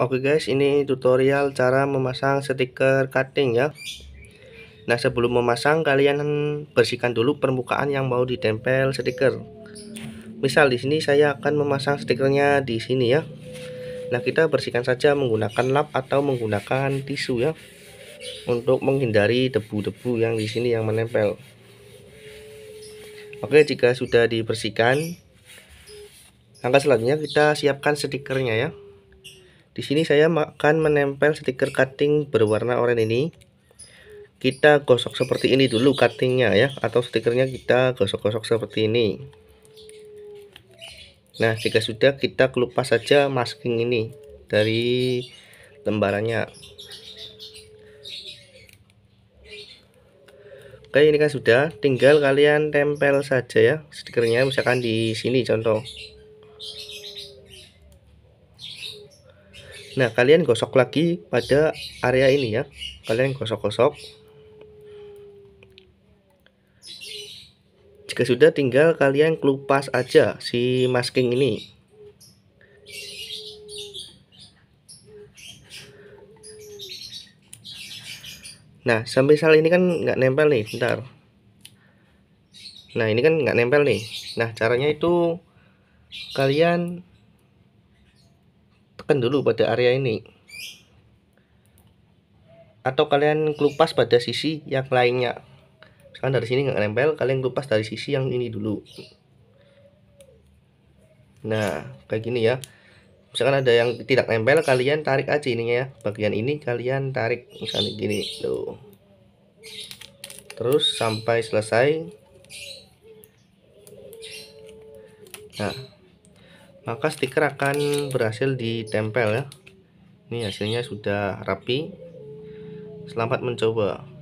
Oke guys, ini tutorial cara memasang stiker cutting ya. Nah, sebelum memasang kalian bersihkan dulu permukaan yang mau ditempel stiker. Misal di sini saya akan memasang stikernya di sini ya. Nah, kita bersihkan saja menggunakan lap atau menggunakan tisu ya. Untuk menghindari debu-debu yang di sini yang menempel. Oke, jika sudah dibersihkan, langkah selanjutnya kita siapkan stikernya ya. Di sini saya akan menempel stiker cutting berwarna oranye ini. Kita gosok seperti ini dulu cuttingnya ya, atau stikernya kita gosok-gosok seperti ini. Nah, jika sudah kita kelupas saja masking ini dari lembarannya. Oke, ini kan sudah, tinggal kalian tempel saja ya stikernya misalkan di sini contoh. Nah, kalian gosok lagi pada area ini ya. Kalian gosok-gosok. Jika sudah tinggal kalian kelupas aja si masking ini. Nah, sampai sal ini kan nggak nempel nih, bentar. Nah, ini kan nggak nempel nih. Nah, caranya itu kalian letakkan dulu pada area ini atau kalian kelupas pada sisi yang lainnya sekarang dari sini nggak nempel kalian kelupas dari sisi yang ini dulu nah kayak gini ya misalkan ada yang tidak nempel kalian tarik aja ini ya bagian ini kalian tarik misalnya gini tuh terus sampai selesai nah maka stiker akan berhasil ditempel ya ini hasilnya sudah rapi selamat mencoba